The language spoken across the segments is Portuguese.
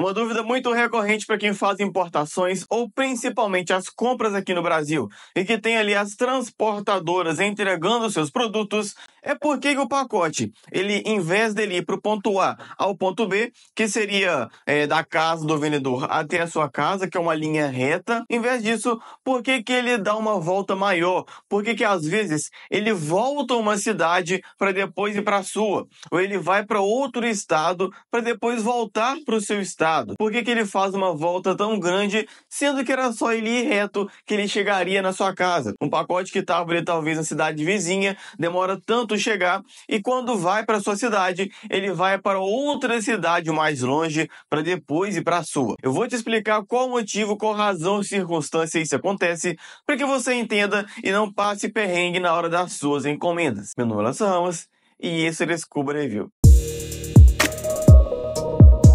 Uma dúvida muito recorrente para quem faz importações ou principalmente as compras aqui no Brasil e que tem ali as transportadoras entregando seus produtos é porque o pacote, ele, em vez dele ir para o ponto A ao ponto B, que seria é, da casa do vendedor até a sua casa, que é uma linha reta, em vez disso, por que, que ele dá uma volta maior? Por que, que às vezes ele volta uma cidade para depois ir para a sua? Ou ele vai para outro estado para depois voltar para o seu estado? Por que, que ele faz uma volta tão grande, sendo que era só ele ir reto que ele chegaria na sua casa? Um pacote que estava tá ali talvez na cidade vizinha demora tanto chegar e quando vai para sua cidade, ele vai para outra cidade mais longe para depois ir para a sua. Eu vou te explicar qual motivo, qual razão, circunstância isso acontece para que você entenda e não passe perrengue na hora das suas encomendas. Meu nome é Ramos e esse é o Descubra Review.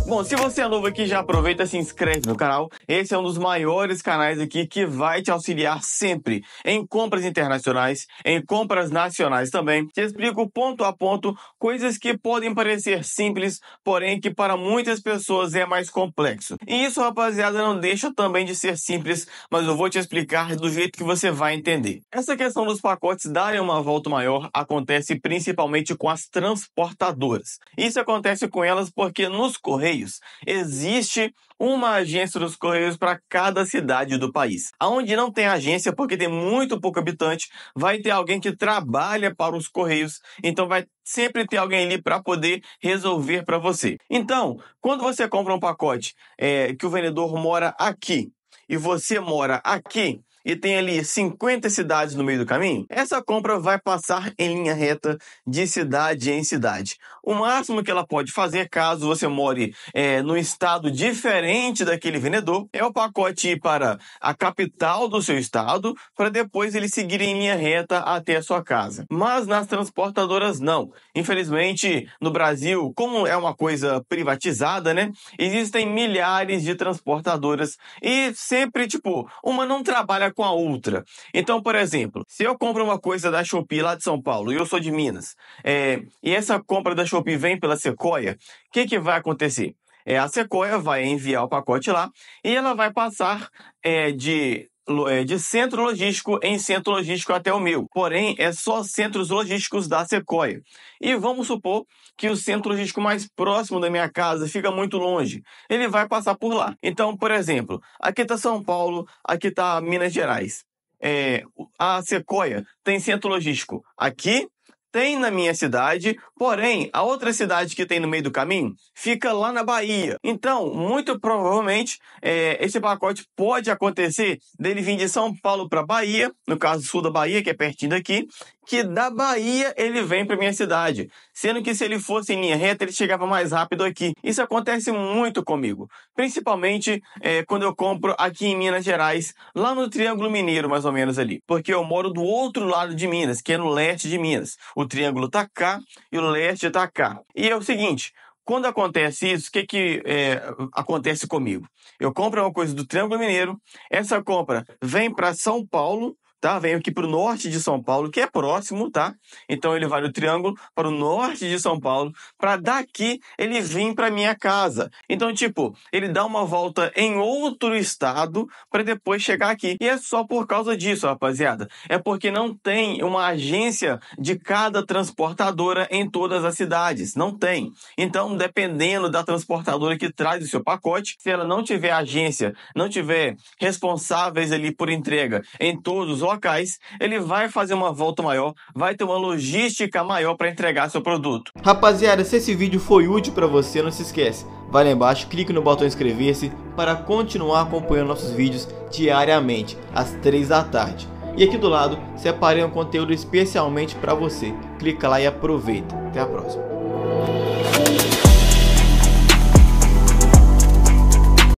Bom, se você é novo aqui, já aproveita e se inscreve no canal. Esse é um dos maiores canais aqui que vai te auxiliar sempre em compras internacionais, em compras nacionais também. Te explico ponto a ponto coisas que podem parecer simples, porém que para muitas pessoas é mais complexo. E isso, rapaziada, não deixa também de ser simples, mas eu vou te explicar do jeito que você vai entender. Essa questão dos pacotes darem uma volta maior acontece principalmente com as transportadoras. Isso acontece com elas porque nos correios Correios. Existe uma agência dos Correios para cada cidade do país. Aonde não tem agência, porque tem muito pouco habitante, vai ter alguém que trabalha para os Correios, então vai sempre ter alguém ali para poder resolver para você. Então, quando você compra um pacote é, que o vendedor mora aqui e você mora aqui, e tem ali 50 cidades no meio do caminho, essa compra vai passar em linha reta de cidade em cidade. O máximo que ela pode fazer, caso você more é, num estado diferente daquele vendedor, é o pacote ir para a capital do seu estado, para depois ele seguir em linha reta até a sua casa. Mas nas transportadoras, não. Infelizmente, no Brasil, como é uma coisa privatizada, né? Existem milhares de transportadoras e sempre, tipo, uma não trabalha com a outra. Então, por exemplo, se eu compro uma coisa da Shopee lá de São Paulo e eu sou de Minas, é, e essa compra da Shopee vem pela Sequoia, o que, que vai acontecer? É, a Sequoia vai enviar o pacote lá e ela vai passar é, de é, de centro logístico em centro logístico até o meu. Porém, é só centros logísticos da Sequoia. E vamos supor que o centro logístico mais próximo da minha casa fica muito longe. Ele vai passar por lá. Então, por exemplo, aqui está São Paulo, aqui está Minas Gerais. É, a Sequoia tem centro logístico aqui tem na minha cidade, porém, a outra cidade que tem no meio do caminho fica lá na Bahia. Então, muito provavelmente, é, esse pacote pode acontecer dele vir de São Paulo para Bahia, no caso sul da Bahia, que é pertinho daqui, que da Bahia ele vem para minha cidade, sendo que se ele fosse em linha reta ele chegava mais rápido aqui. Isso acontece muito comigo, principalmente é, quando eu compro aqui em Minas Gerais, lá no Triângulo Mineiro mais ou menos ali, porque eu moro do outro lado de Minas, que é no leste de Minas. O Triângulo tá cá e o leste tá cá. E é o seguinte, quando acontece isso, o que, que é, acontece comigo? Eu compro uma coisa do Triângulo Mineiro, essa compra vem para São Paulo, tá? Vem aqui para o norte de São Paulo, que é próximo, tá? Então ele vai no Triângulo para o norte de São Paulo, para daqui ele vir para minha casa. Então, tipo, ele dá uma volta em outro estado para depois chegar aqui. E é só por causa disso, rapaziada. É porque não tem uma agência de cada transportadora em todas as cidades. Não tem. Então, dependendo da transportadora que traz o seu pacote, se ela não tiver agência, não tiver responsáveis ali por entrega em todos os locais, ele vai fazer uma volta maior, vai ter uma logística maior para entregar seu produto. Rapaziada, se esse vídeo foi útil para você, não se esquece, vai lá embaixo, clique no botão inscrever-se para continuar acompanhando nossos vídeos diariamente, às 3 da tarde. E aqui do lado, separei um conteúdo especialmente para você. Clica lá e aproveita. Até a próxima.